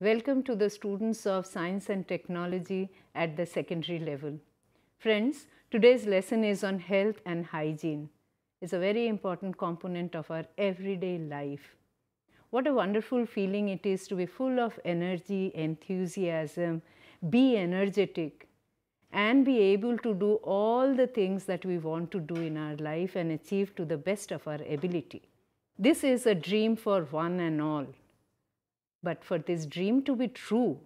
Welcome to the students of Science and Technology at the secondary level. Friends, today's lesson is on health and hygiene. It's a very important component of our everyday life. What a wonderful feeling it is to be full of energy, enthusiasm, be energetic and be able to do all the things that we want to do in our life and achieve to the best of our ability. This is a dream for one and all. But for this dream to be true,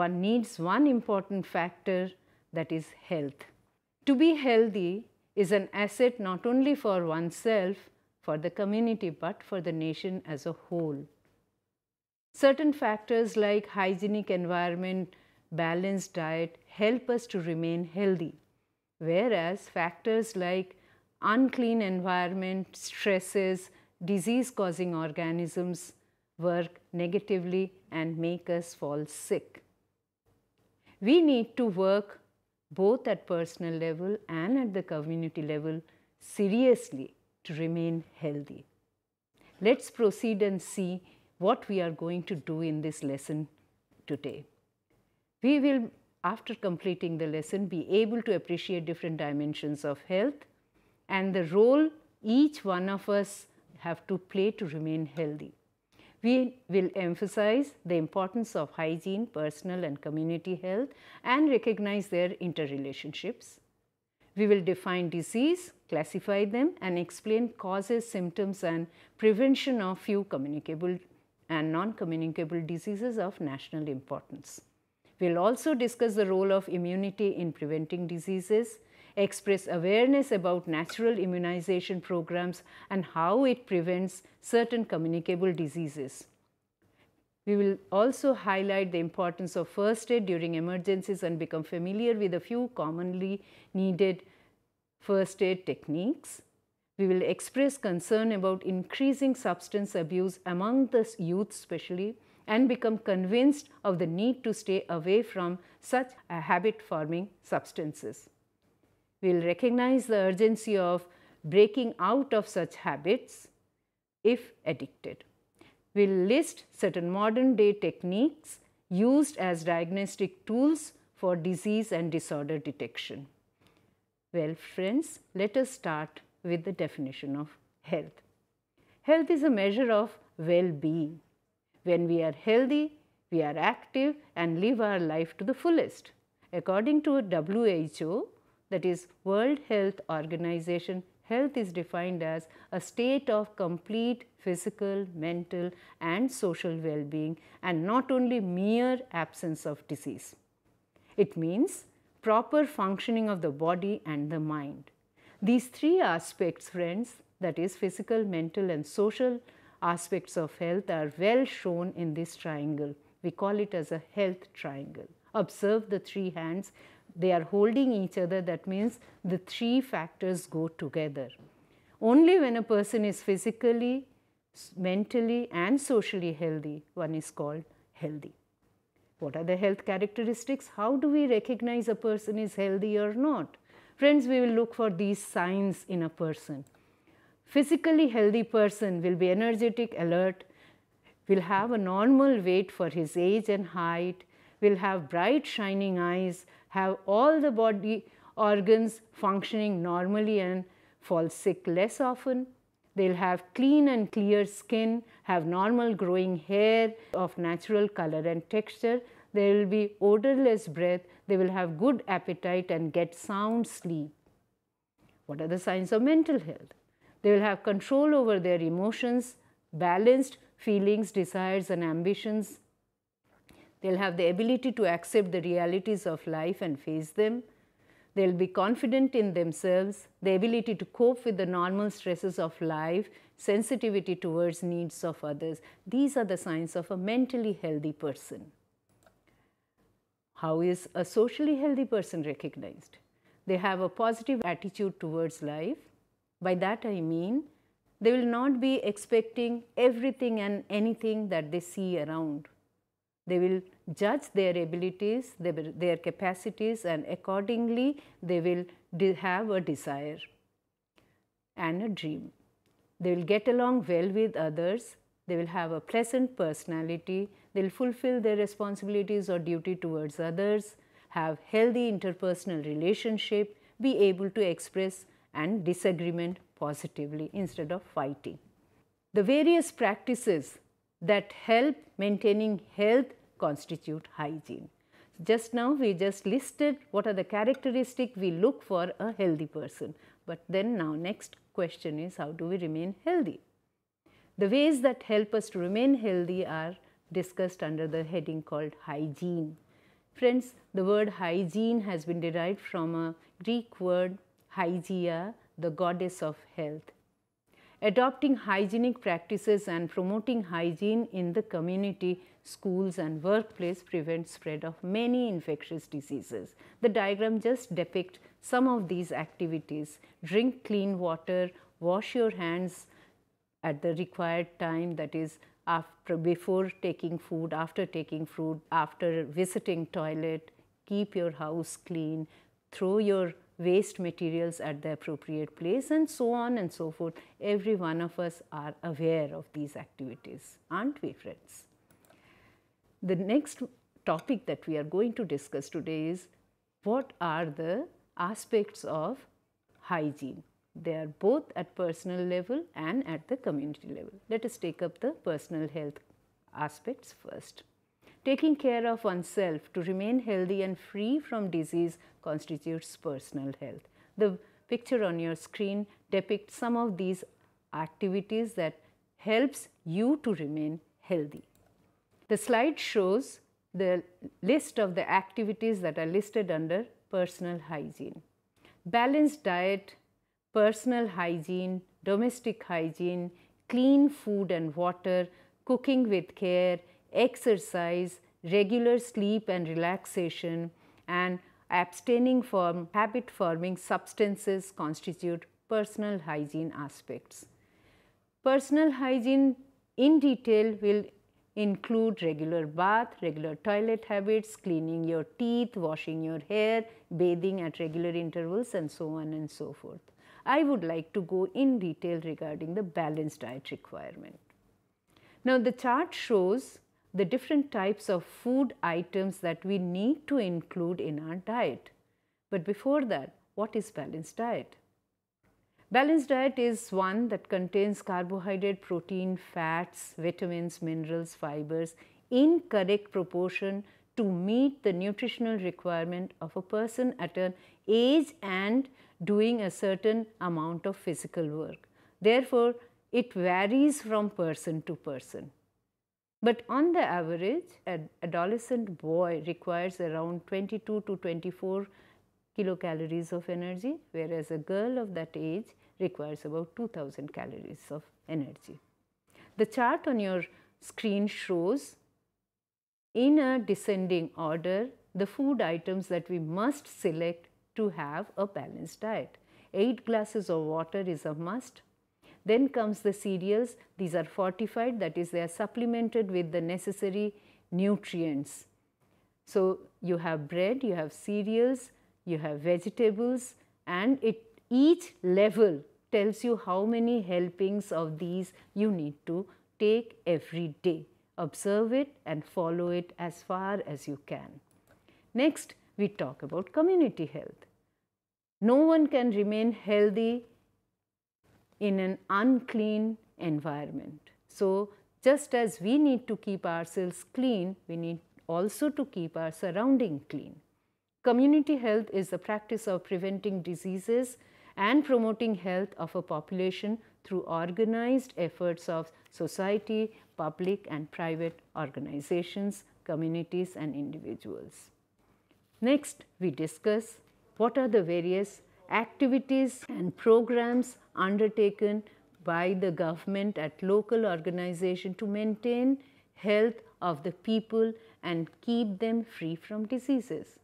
one needs one important factor that is health. To be healthy is an asset not only for oneself, for the community, but for the nation as a whole. Certain factors like hygienic environment, balanced diet help us to remain healthy, whereas factors like unclean environment, stresses, disease causing organisms work negatively and make us fall sick. We need to work both at personal level and at the community level seriously to remain healthy. Let's proceed and see what we are going to do in this lesson today. We will, after completing the lesson, be able to appreciate different dimensions of health and the role each one of us have to play to remain healthy. We will emphasize the importance of hygiene, personal and community health and recognize their interrelationships. We will define disease, classify them and explain causes, symptoms and prevention of few communicable and non-communicable diseases of national importance. We will also discuss the role of immunity in preventing diseases, express awareness about natural immunization programs and how it prevents certain communicable diseases. We will also highlight the importance of first aid during emergencies and become familiar with a few commonly needed first aid techniques. We will express concern about increasing substance abuse among the youth especially and become convinced of the need to stay away from such habit forming substances will recognize the urgency of breaking out of such habits if addicted. We will list certain modern day techniques used as diagnostic tools for disease and disorder detection. Well friends, let us start with the definition of health. Health is a measure of well-being. When we are healthy, we are active and live our life to the fullest. According to WHO, that is World Health Organization, health is defined as a state of complete physical, mental and social well-being and not only mere absence of disease. It means proper functioning of the body and the mind. These three aspects friends that is physical, mental and social aspects of health are well shown in this triangle. We call it as a health triangle. Observe the three hands they are holding each other that means the three factors go together. Only when a person is physically, mentally and socially healthy one is called healthy. What are the health characteristics? How do we recognize a person is healthy or not? Friends, we will look for these signs in a person. Physically healthy person will be energetic, alert, will have a normal weight for his age and height, will have bright shining eyes, have all the body organs functioning normally and fall sick less often. They'll have clean and clear skin, have normal growing hair of natural color and texture. There will be odorless breath. They will have good appetite and get sound sleep. What are the signs of mental health? They will have control over their emotions, balanced feelings, desires and ambitions, they will have the ability to accept the realities of life and face them. They will be confident in themselves, the ability to cope with the normal stresses of life, sensitivity towards needs of others. These are the signs of a mentally healthy person. How is a socially healthy person recognized? They have a positive attitude towards life. By that I mean, they will not be expecting everything and anything that they see around. They will judge their abilities, their capacities and accordingly they will have a desire and a dream. They will get along well with others, they will have a pleasant personality, they will fulfill their responsibilities or duty towards others, have healthy interpersonal relationship, be able to express and disagreement positively instead of fighting. The various practices that help maintaining health constitute hygiene. Just now we just listed what are the characteristic we look for a healthy person. But then now next question is how do we remain healthy? The ways that help us to remain healthy are discussed under the heading called hygiene. Friends, the word hygiene has been derived from a Greek word hygeia, the goddess of health adopting hygienic practices and promoting hygiene in the community, schools and workplace prevents spread of many infectious diseases. The diagram just depicts some of these activities. Drink clean water, wash your hands at the required time that is after before taking food, after taking food, after visiting toilet, keep your house clean, throw your waste materials at the appropriate place and so on and so forth. Every one of us are aware of these activities, aren't we friends? The next topic that we are going to discuss today is what are the aspects of hygiene. They are both at personal level and at the community level. Let us take up the personal health aspects first taking care of oneself to remain healthy and free from disease constitutes personal health. The picture on your screen depicts some of these activities that helps you to remain healthy. The slide shows the list of the activities that are listed under personal hygiene. Balanced diet, personal hygiene, domestic hygiene, clean food and water, cooking with care, exercise, regular sleep and relaxation, and abstaining from habit forming substances constitute personal hygiene aspects. Personal hygiene in detail will include regular bath, regular toilet habits, cleaning your teeth, washing your hair, bathing at regular intervals and so on and so forth. I would like to go in detail regarding the balanced diet requirement. Now the chart shows the different types of food items that we need to include in our diet. But before that, what is balanced diet? Balanced diet is one that contains carbohydrate, protein, fats, vitamins, minerals, fibers in correct proportion to meet the nutritional requirement of a person at an age and doing a certain amount of physical work. Therefore, it varies from person to person. But on the average, an adolescent boy requires around 22 to 24 kilocalories of energy, whereas a girl of that age requires about 2000 calories of energy. The chart on your screen shows in a descending order the food items that we must select to have a balanced diet. 8 glasses of water is a must then comes the cereals. These are fortified, that is they are supplemented with the necessary nutrients. So you have bread, you have cereals, you have vegetables and it, each level tells you how many helpings of these you need to take every day. Observe it and follow it as far as you can. Next, we talk about community health. No one can remain healthy in an unclean environment. So, just as we need to keep ourselves clean, we need also to keep our surrounding clean. Community health is the practice of preventing diseases and promoting health of a population through organized efforts of society, public and private organizations, communities and individuals. Next, we discuss what are the various activities and programs undertaken by the government at local organization to maintain health of the people and keep them free from diseases.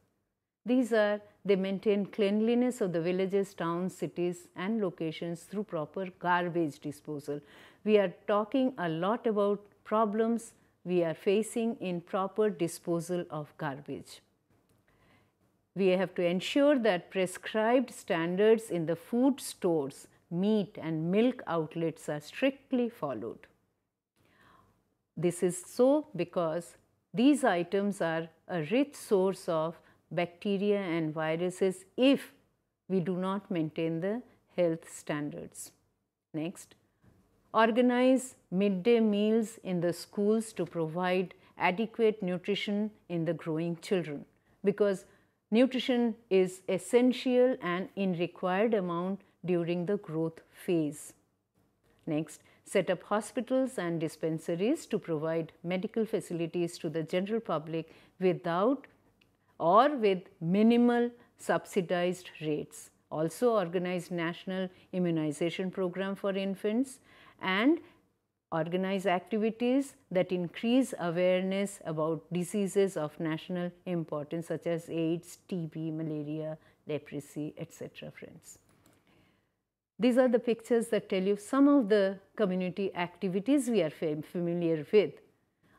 These are they maintain cleanliness of the villages, towns, cities and locations through proper garbage disposal. We are talking a lot about problems we are facing in proper disposal of garbage. We have to ensure that prescribed standards in the food stores, meat and milk outlets are strictly followed. This is so because these items are a rich source of bacteria and viruses if we do not maintain the health standards. Next, organize midday meals in the schools to provide adequate nutrition in the growing children because Nutrition is essential and in required amount during the growth phase. Next, set up hospitals and dispensaries to provide medical facilities to the general public without or with minimal subsidized rates. Also organize national immunization program for infants and organize activities that increase awareness about diseases of national importance such as AIDS, TB, malaria, leprosy, etc. friends. These are the pictures that tell you some of the community activities we are familiar with.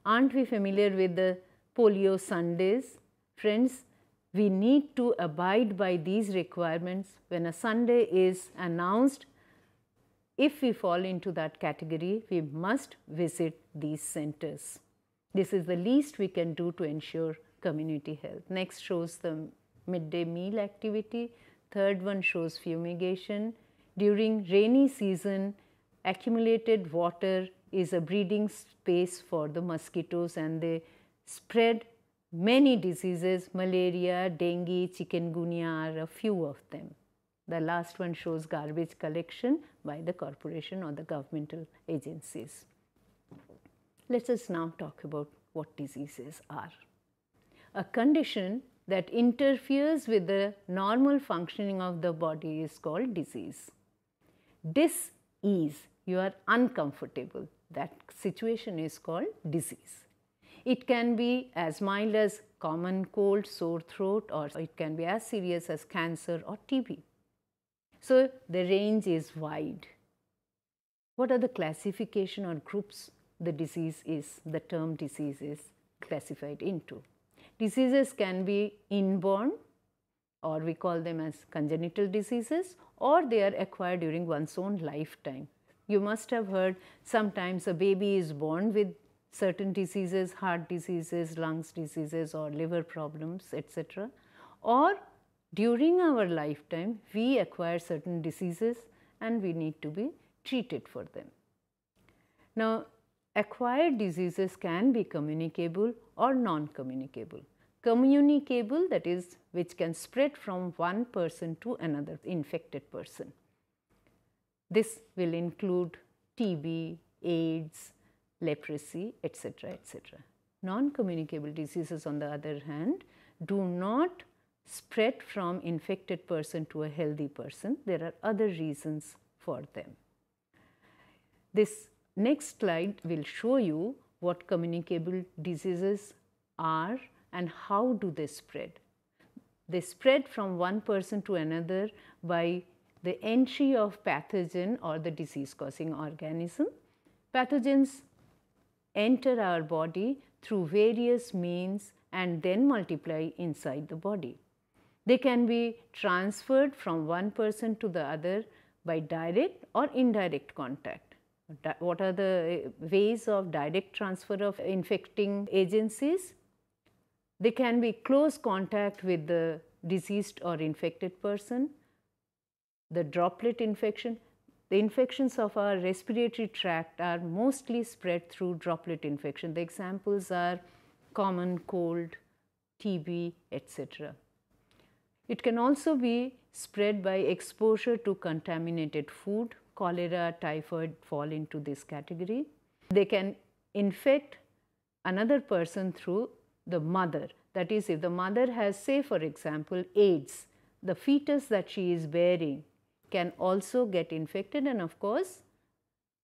Aren't we familiar with the polio Sundays? Friends, we need to abide by these requirements. When a Sunday is announced, if we fall into that category, we must visit these centers. This is the least we can do to ensure community health. Next shows the midday meal activity. Third one shows fumigation. During rainy season, accumulated water is a breeding space for the mosquitoes and they spread many diseases, malaria, dengue, chikungunya are a few of them. The last one shows garbage collection by the corporation or the governmental agencies. Let us now talk about what diseases are. A condition that interferes with the normal functioning of the body is called disease. ease. you are uncomfortable. That situation is called disease. It can be as mild as common cold, sore throat or it can be as serious as cancer or TB. So the range is wide. What are the classification or groups the disease is, the term disease is classified into? Diseases can be inborn or we call them as congenital diseases or they are acquired during one's own lifetime. You must have heard sometimes a baby is born with certain diseases, heart diseases, lungs diseases or liver problems etc. or during our lifetime, we acquire certain diseases and we need to be treated for them. Now, acquired diseases can be communicable or non-communicable. Communicable that is which can spread from one person to another infected person. This will include TB, AIDS, leprosy, etc. etc. Non-communicable diseases on the other hand do not spread from infected person to a healthy person. There are other reasons for them. This next slide will show you what communicable diseases are and how do they spread. They spread from one person to another by the entry of pathogen or the disease causing organism. Pathogens enter our body through various means and then multiply inside the body. They can be transferred from one person to the other by direct or indirect contact. What are the eh, ways of direct transfer of infecting agencies? They can be close contact with the diseased or infected person, the droplet infection. The infections of our respiratory tract are mostly spread through droplet infection. The examples are common cold, TB, etc. It can also be spread by exposure to contaminated food. Cholera, typhoid fall into this category. They can infect another person through the mother. That is, if the mother has, say, for example, AIDS, the fetus that she is bearing can also get infected, and of course,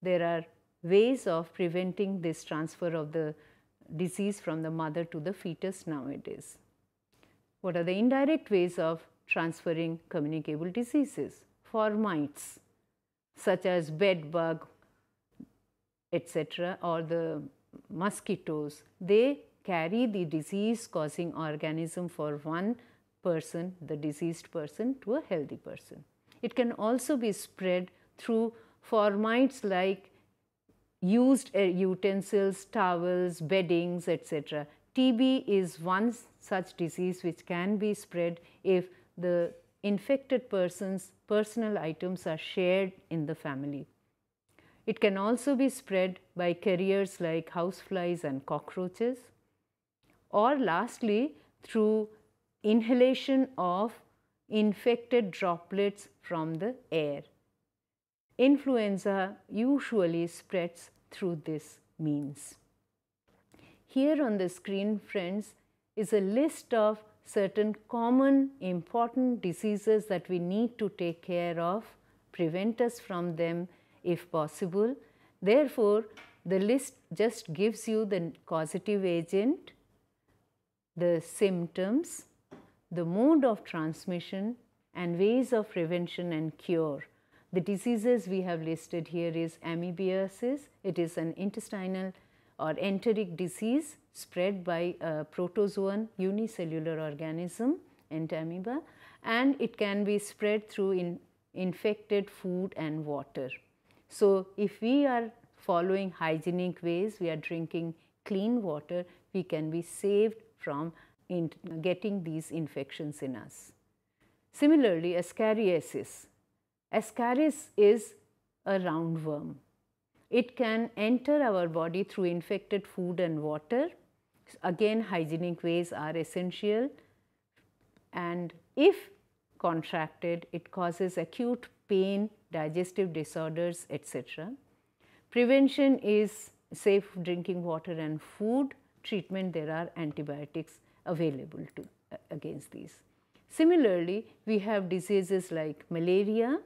there are ways of preventing this transfer of the disease from the mother to the fetus nowadays. What are the indirect ways of transferring communicable diseases for mites such as bed bug etc. or the mosquitoes. They carry the disease causing organism for one person, the diseased person to a healthy person. It can also be spread through formites like used uh, utensils, towels, beddings, etc. TB is one such disease which can be spread if the infected person's personal items are shared in the family. It can also be spread by carriers like houseflies and cockroaches or lastly through inhalation of infected droplets from the air. Influenza usually spreads through this means here on the screen friends is a list of certain common important diseases that we need to take care of, prevent us from them if possible. Therefore, the list just gives you the causative agent, the symptoms, the mode of transmission and ways of prevention and cure. The diseases we have listed here is amebiasis, it is an intestinal or enteric disease spread by a uh, protozoan unicellular organism entamoeba and it can be spread through in infected food and water. So, if we are following hygienic ways, we are drinking clean water, we can be saved from getting these infections in us. Similarly, ascariasis. Ascaris is a roundworm it can enter our body through infected food and water. Again, hygienic ways are essential. And if contracted, it causes acute pain, digestive disorders, etc. Prevention is safe drinking water and food. Treatment, there are antibiotics available to, uh, against these. Similarly, we have diseases like malaria.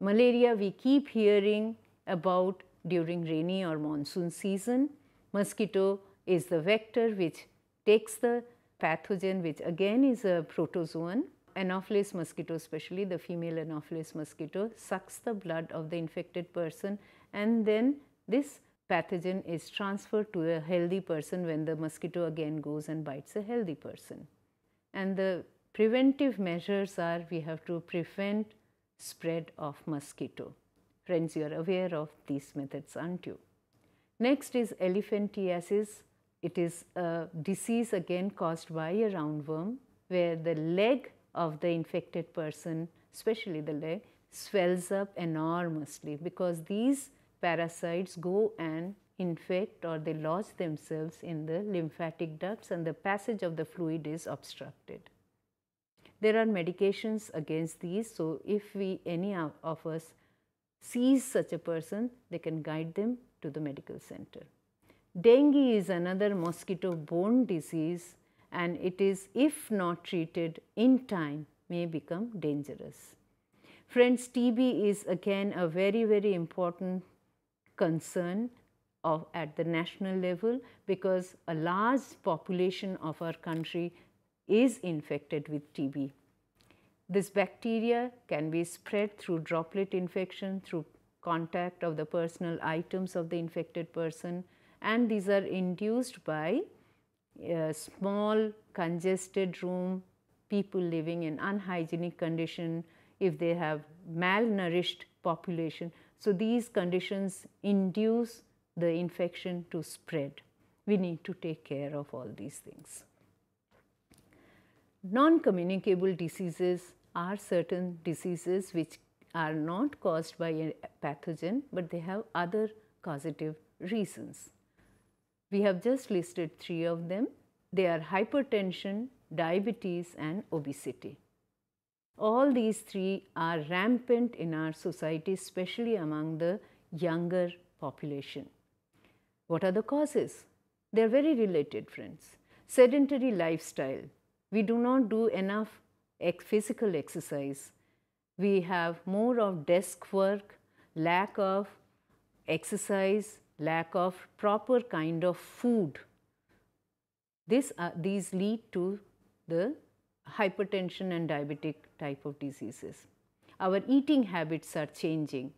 Malaria, we keep hearing about during rainy or monsoon season. Mosquito is the vector which takes the pathogen which again is a protozoan. Anopheles mosquito especially the female Anopheles mosquito sucks the blood of the infected person and then this pathogen is transferred to a healthy person when the mosquito again goes and bites a healthy person. And the preventive measures are we have to prevent spread of mosquito. Friends, you are aware of these methods, aren't you? Next is elephantiasis. It is a disease again caused by a roundworm where the leg of the infected person, especially the leg, swells up enormously because these parasites go and infect or they lodge themselves in the lymphatic ducts and the passage of the fluid is obstructed. There are medications against these, so if we, any of us, sees such a person, they can guide them to the medical center. Dengue is another mosquito-borne disease and it is, if not treated in time, may become dangerous. Friends, TB is again a very, very important concern of, at the national level because a large population of our country is infected with TB. This bacteria can be spread through droplet infection, through contact of the personal items of the infected person and these are induced by a small congested room, people living in unhygienic condition, if they have malnourished population. So, these conditions induce the infection to spread. We need to take care of all these things. Non-communicable diseases are certain diseases which are not caused by a pathogen, but they have other causative reasons. We have just listed three of them. They are hypertension, diabetes and obesity. All these three are rampant in our society, especially among the younger population. What are the causes? They are very related, friends. Sedentary lifestyle, we do not do enough physical exercise. We have more of desk work, lack of exercise, lack of proper kind of food. This, uh, these lead to the hypertension and diabetic type of diseases. Our eating habits are changing.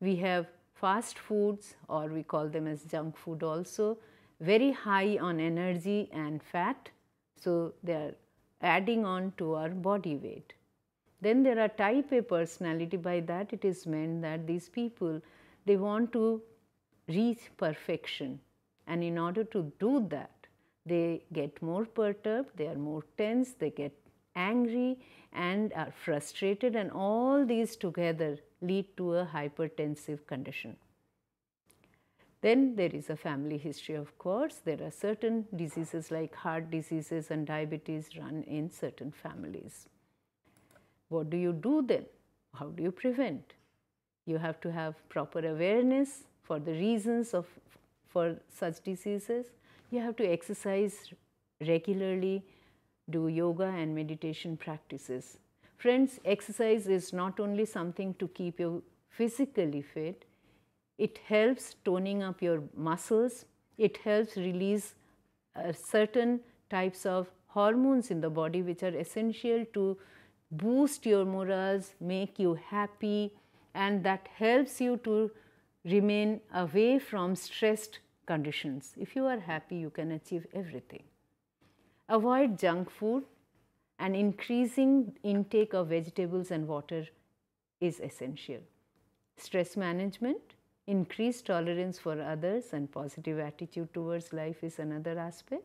We have fast foods or we call them as junk food also, very high on energy and fat. So, they are adding on to our body weight. Then there are type A personality, by that it is meant that these people, they want to reach perfection and in order to do that, they get more perturbed, they are more tense, they get angry and are frustrated and all these together lead to a hypertensive condition. Then there is a family history of course, there are certain diseases like heart diseases and diabetes run in certain families. What do you do then? How do you prevent? You have to have proper awareness for the reasons of for such diseases. You have to exercise regularly, do yoga and meditation practices. Friends, exercise is not only something to keep you physically fit, it helps toning up your muscles. It helps release uh, certain types of hormones in the body which are essential to boost your morals, make you happy and that helps you to remain away from stressed conditions. If you are happy, you can achieve everything. Avoid junk food and increasing intake of vegetables and water is essential. Stress management, Increased tolerance for others and positive attitude towards life is another aspect.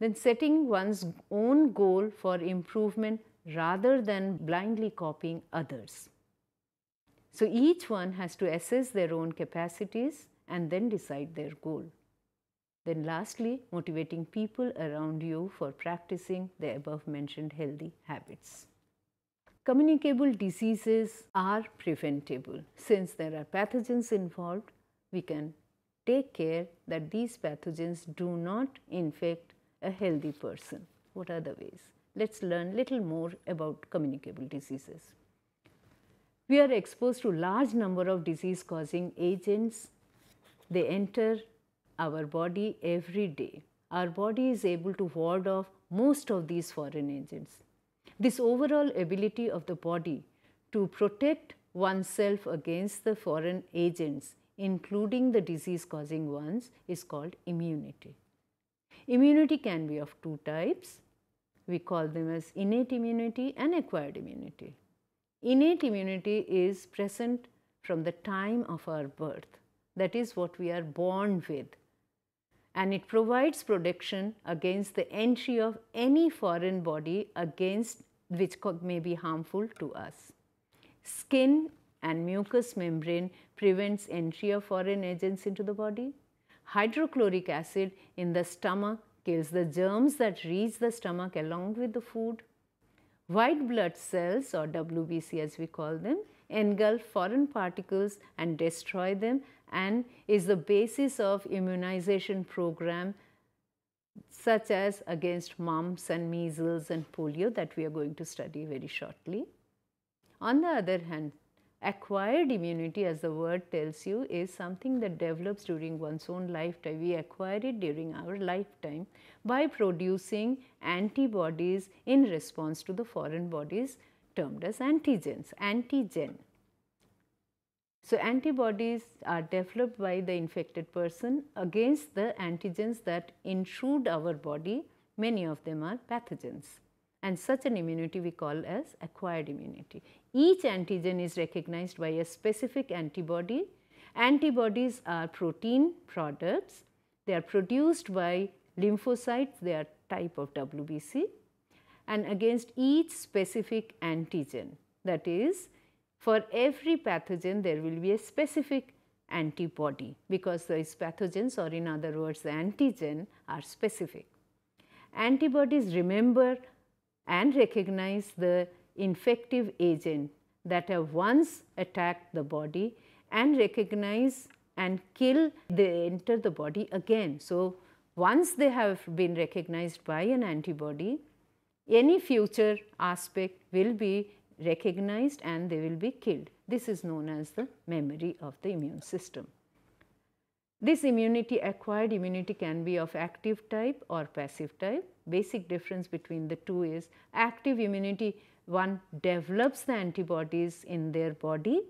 Then setting one's own goal for improvement rather than blindly copying others. So each one has to assess their own capacities and then decide their goal. Then lastly, motivating people around you for practicing the above mentioned healthy habits communicable diseases are preventable. Since there are pathogens involved, we can take care that these pathogens do not infect a healthy person. What are the ways? Let's learn little more about communicable diseases. We are exposed to large number of disease causing agents. They enter our body every day. Our body is able to ward off most of these foreign agents. This overall ability of the body to protect oneself against the foreign agents including the disease causing ones is called immunity. Immunity can be of two types. We call them as innate immunity and acquired immunity. Innate immunity is present from the time of our birth that is what we are born with and it provides protection against the entry of any foreign body against which may be harmful to us. Skin and mucous membrane prevents entry of foreign agents into the body. Hydrochloric acid in the stomach kills the germs that reach the stomach along with the food. White blood cells or WBC as we call them engulf foreign particles and destroy them and is the basis of immunization program such as against mumps and measles and polio that we are going to study very shortly. On the other hand, acquired immunity as the word tells you is something that develops during one's own lifetime. We acquire it during our lifetime by producing antibodies in response to the foreign bodies termed as antigens, antigen. So, antibodies are developed by the infected person against the antigens that intrude our body, many of them are pathogens and such an immunity we call as acquired immunity. Each antigen is recognized by a specific antibody. Antibodies are protein products, they are produced by lymphocytes, they are type of WBC and against each specific antigen that is for every pathogen there will be a specific antibody because those pathogens or in other words the antigen are specific. Antibodies remember and recognize the infective agent that have once attacked the body and recognize and kill they enter the body again. So, once they have been recognized by an antibody, any future aspect will be recognized and they will be killed. This is known as the memory of the immune system. This immunity, acquired immunity can be of active type or passive type. Basic difference between the two is active immunity, one develops the antibodies in their body.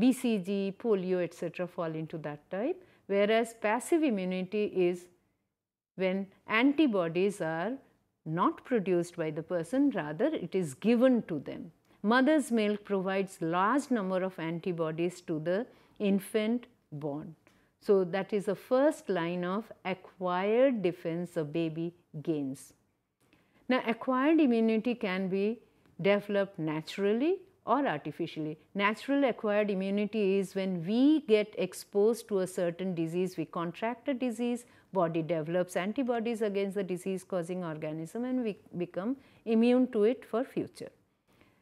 BCG, polio etc. fall into that type whereas passive immunity is when antibodies are not produced by the person, rather it is given to them. Mother's milk provides large number of antibodies to the infant born. So that is the first line of acquired defense a baby gains. Now acquired immunity can be developed naturally or artificially. Natural acquired immunity is when we get exposed to a certain disease, we contract a disease, body develops antibodies against the disease causing organism and we become immune to it for future.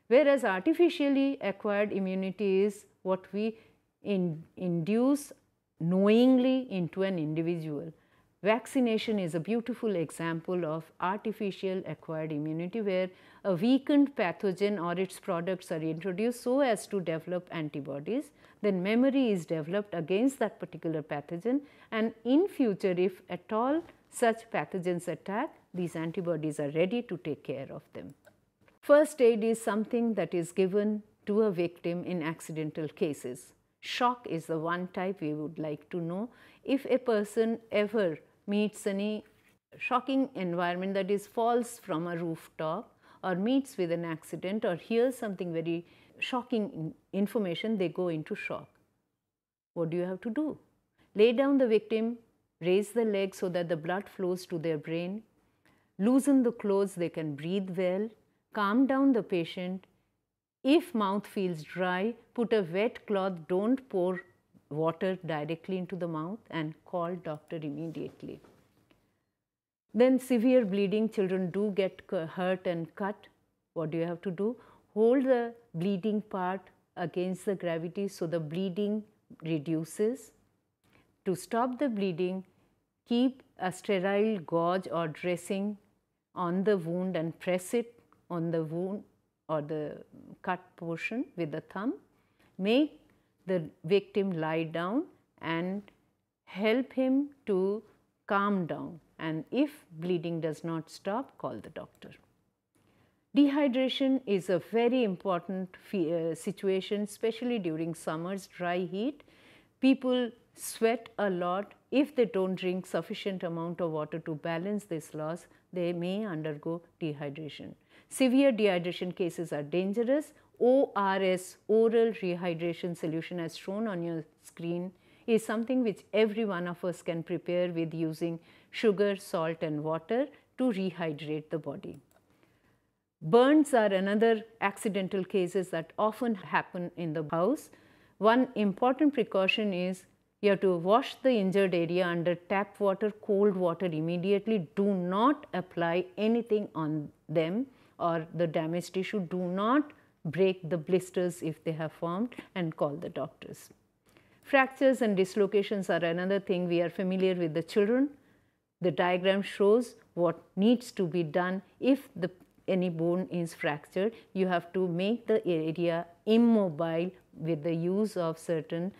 Whereas artificially acquired immunity is what we in induce knowingly into an individual Vaccination is a beautiful example of artificial acquired immunity where a weakened pathogen or its products are introduced so as to develop antibodies. Then memory is developed against that particular pathogen and in future if at all such pathogens attack, these antibodies are ready to take care of them. First aid is something that is given to a victim in accidental cases. Shock is the one type we would like to know if a person ever meets any shocking environment that is falls from a rooftop or meets with an accident or hears something very shocking information, they go into shock. What do you have to do? Lay down the victim, raise the leg so that the blood flows to their brain, loosen the clothes, they can breathe well, calm down the patient. If mouth feels dry, put a wet cloth, don't pour water directly into the mouth and call doctor immediately. Then severe bleeding, children do get hurt and cut. What do you have to do? Hold the bleeding part against the gravity so the bleeding reduces. To stop the bleeding, keep a sterile gauze or dressing on the wound and press it on the wound or the cut portion with the thumb. Make the victim lie down and help him to calm down and if bleeding does not stop, call the doctor. Dehydration is a very important uh, situation, especially during summers, dry heat. People sweat a lot. If they don't drink sufficient amount of water to balance this loss, they may undergo dehydration. Severe dehydration cases are dangerous ORS, oral rehydration solution as shown on your screen is something which every one of us can prepare with using sugar, salt and water to rehydrate the body. Burns are another accidental cases that often happen in the house. One important precaution is you have to wash the injured area under tap water, cold water immediately. Do not apply anything on them or the damaged tissue. Do not break the blisters if they have formed and call the doctors. Fractures and dislocations are another thing we are familiar with the children. The diagram shows what needs to be done if the, any bone is fractured. You have to make the area immobile with the use of certain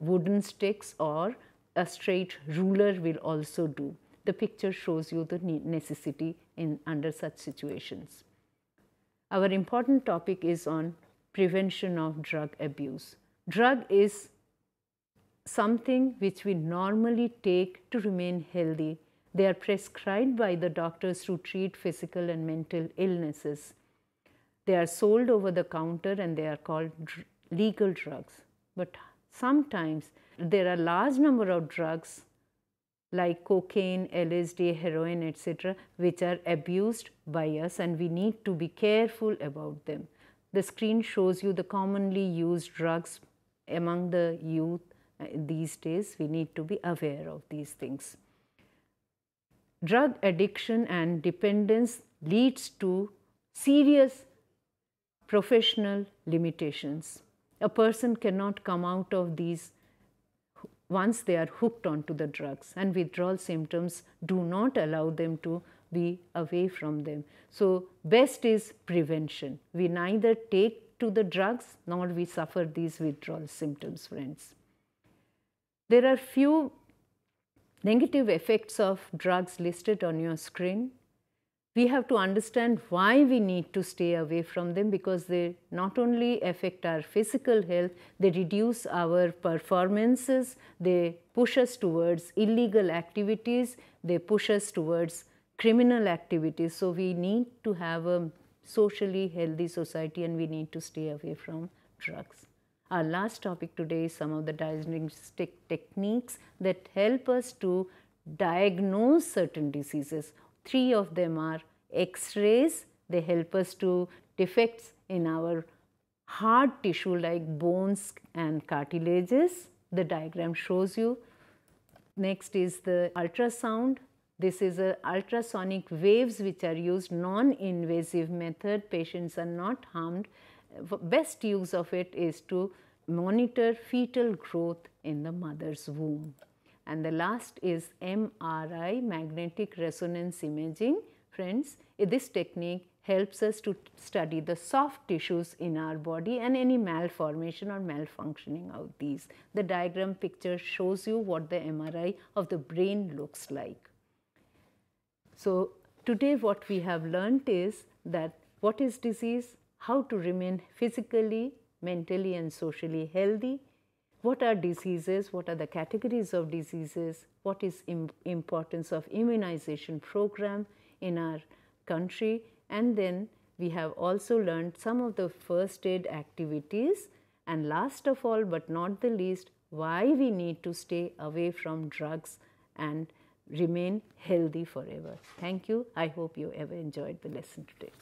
wooden sticks or a straight ruler will also do. The picture shows you the necessity in under such situations. Our important topic is on prevention of drug abuse. Drug is something which we normally take to remain healthy. They are prescribed by the doctors to treat physical and mental illnesses. They are sold over the counter and they are called dr legal drugs. But sometimes there are large number of drugs like cocaine, LSD, heroin etc. which are abused by us and we need to be careful about them. The screen shows you the commonly used drugs among the youth uh, these days. We need to be aware of these things. Drug addiction and dependence leads to serious professional limitations. A person cannot come out of these once they are hooked onto the drugs and withdrawal symptoms do not allow them to be away from them. So, best is prevention. We neither take to the drugs nor we suffer these withdrawal symptoms friends. There are few negative effects of drugs listed on your screen we have to understand why we need to stay away from them because they not only affect our physical health, they reduce our performances, they push us towards illegal activities, they push us towards criminal activities. So, we need to have a socially healthy society and we need to stay away from drugs. Our last topic today is some of the diagnostic techniques that help us to diagnose certain diseases Three of them are X-rays. They help us to defects in our hard tissue like bones and cartilages. The diagram shows you. Next is the ultrasound. This is a ultrasonic waves which are used non-invasive method. Patients are not harmed. Best use of it is to monitor fetal growth in the mother's womb. And the last is MRI, magnetic resonance imaging. Friends, this technique helps us to study the soft tissues in our body and any malformation or malfunctioning of these. The diagram picture shows you what the MRI of the brain looks like. So, today what we have learnt is that what is disease, how to remain physically, mentally and socially healthy, what are diseases, what are the categories of diseases, what is Im importance of immunization program in our country and then we have also learned some of the first aid activities and last of all but not the least why we need to stay away from drugs and remain healthy forever. Thank you. I hope you ever enjoyed the lesson today.